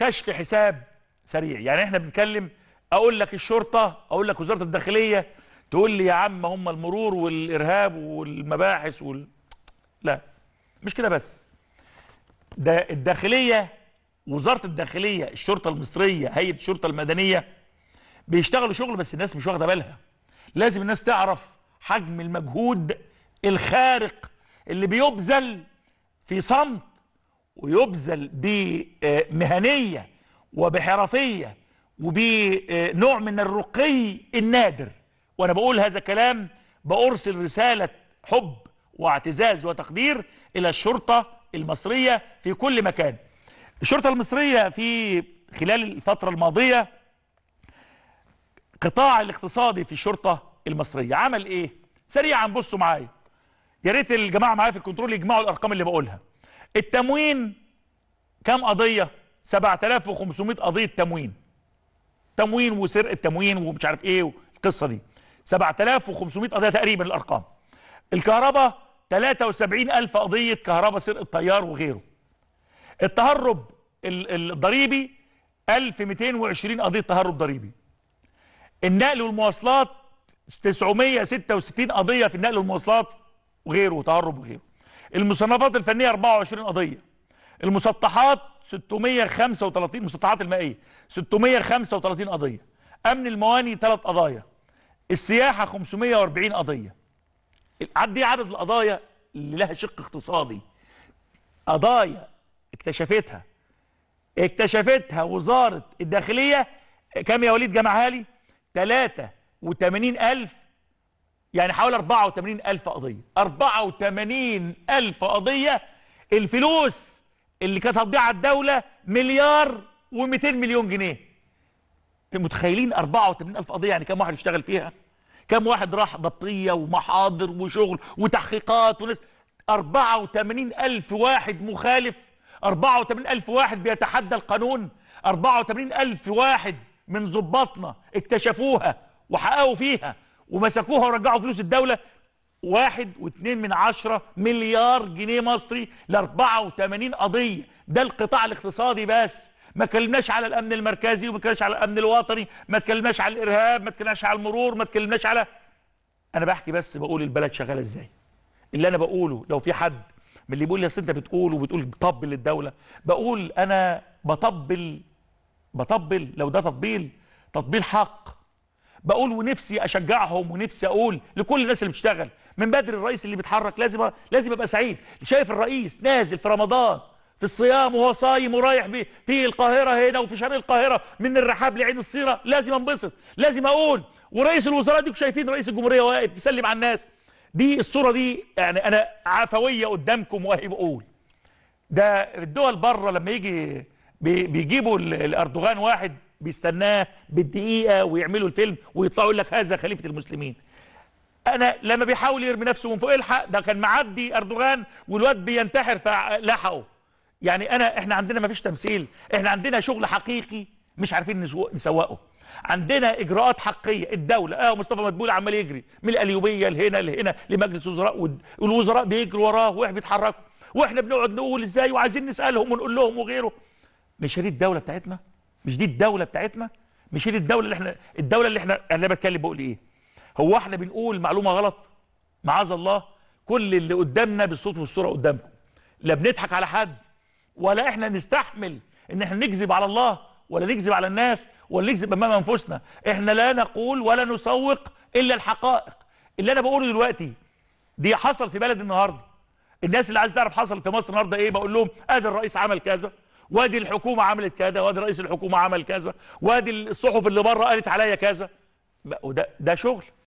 كشف حساب سريع يعني احنا بنتكلم اقول لك الشرطه اقول لك وزاره الداخليه تقول لي يا عم هم المرور والارهاب والمباحث وال... لا مش كده بس ده الداخليه وزاره الداخليه الشرطه المصريه هيئه الشرطه المدنيه بيشتغلوا شغل بس الناس مش واخده بالها لازم الناس تعرف حجم المجهود الخارق اللي بيبذل في صمت ويبذل بمهنية آه، وبحرفية وبنوع آه، من الرقي النادر وأنا بقول هذا كلام بأرسل رسالة حب واعتزاز وتقدير إلى الشرطة المصرية في كل مكان الشرطة المصرية في خلال الفترة الماضية قطاع الاقتصادي في الشرطة المصرية عمل إيه؟ سريعا بصوا معايا يا ريت الجماعة معايا في الكنترول يجمعوا الأرقام اللي بقولها التموين كم قضيه 7500 قضيه تموين تموين وسرقه تموين ومش عارف ايه القصه دي 7500 قضيه تقريبا الارقام الكهرباء 73000 قضيه كهرباء سرقه طيار وغيره التهرب الضريبي 1220 قضيه تهرب ضريبي النقل والمواصلات 966 قضيه في النقل والمواصلات وغيره وتهرب وغيره المصنفات الفنيه 24 قضيه المسطحات 635 المسطحات المائيه 635 قضيه امن المواني 3 قضايا السياحه 540 قضيه دي عدد القضايا اللي لها شق اقتصادي قضايا اكتشفتها اكتشفتها وزاره الداخليه كم يا وليد جمعها لي 83000 يعني حوالي 84000 قضيه 84000 قضيه الفلوس اللي كانت هتضيع على الدوله مليار و200 مليون جنيه أنتم متخيلين 84000 قضيه يعني كم واحد اشتغل فيها كم واحد راح ضبطيه ومحاضر وشغل وتحقيقات وناس 84000 واحد مخالف 84000 واحد بيتحدى القانون 84000 واحد من ظباطنا اكتشفوها وحققوا فيها ومسكوها ورجعوا فلوس الدولة واحد واتنين من عشرة مليار جنيه مصري لاربعة وثمانين قضية ده القطاع الاقتصادي بس ما تكلمناش على الامن المركزي وما تكلمناش على الامن الوطني ما تكلمناش على الارهاب ما تكلمناش على المرور ما تكلمناش على انا بحكي بس بقول البلد شغاله ازاي اللي انا بقوله لو في حد من اللي بيقول لي اصل انت بتقول وبتقول بطبل للدوله بقول انا بطبل بطبل لو ده تطبيل تطبيل حق بقول ونفسي اشجعهم ونفسي اقول لكل الناس اللي بتشتغل من بدري الرئيس اللي بيتحرك لازم لازم ابقى سعيد شايف الرئيس نازل في رمضان في الصيام وهو صايم ورايح في القاهره هنا وفي شرق القاهره من الرحاب لعين الصيره لازم انبسط لازم اقول ورئيس الوزراء دي شايفين رئيس الجمهوريه واقف بيسلم على الناس دي الصوره دي يعني انا عفويه قدامكم واهي بقول ده الدول بره لما يجي بيجيبوا الاردوغان واحد بيستناه بالدقيقه ويعملوا الفيلم ويطلعوا يقول لك هذا خليفه المسلمين انا لما بيحاول يرمي نفسه من فوق الحق ده كان معدي اردوغان والواد بينتحر فلاحقه. يعني انا احنا عندنا ما فيش تمثيل احنا عندنا شغل حقيقي مش عارفين نسوقه عندنا اجراءات حقيقيه الدوله اه مصطفى مدبول عمال يجري من الاليوبيه لهنا لهنا لمجلس الوزراء والوزراء بيجروا وراه واحنا بيتحركوا واحنا بنقعد نقول ازاي وعايزين نسالهم ونقول لهم وغيره مش هي الدوله بتاعتنا مش دي الدوله بتاعتنا مش دي الدوله اللي احنا الدوله اللي احنا انا بتكلم بقول ايه هو احنا بنقول معلومه غلط معاذ الله كل اللي قدامنا بالصوت والصوره قدامكم لا بنضحك على حد ولا احنا نستحمل ان احنا نكذب على الله ولا نكذب على الناس ولا نكذب امام انفسنا احنا لا نقول ولا نسوق الا الحقائق اللي انا بقوله دلوقتي دي حصل في بلد النهارده الناس اللي عايز تعرف حصل في مصر النهارده ايه بقول لهم ادي الرئيس عمل كذا وادي الحكومه عملت كذا وادي رئيس الحكومه عمل كذا وادي الصحف اللي بره قالت عليا كذا وده ده شغل